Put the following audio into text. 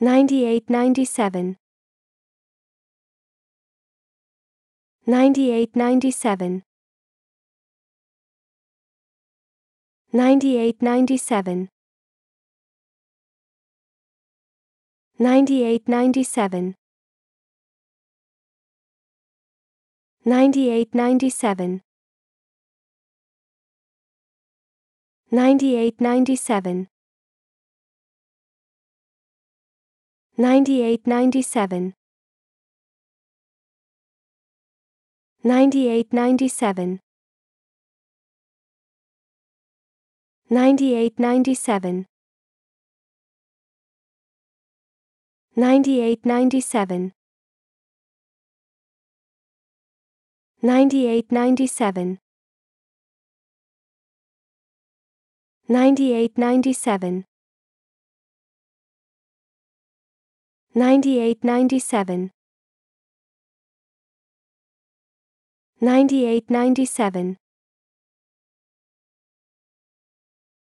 98 97 98 97 98 97 98 97 98 97 98 97 9897 9897 9897 9897 9897 9897 98 97 98 97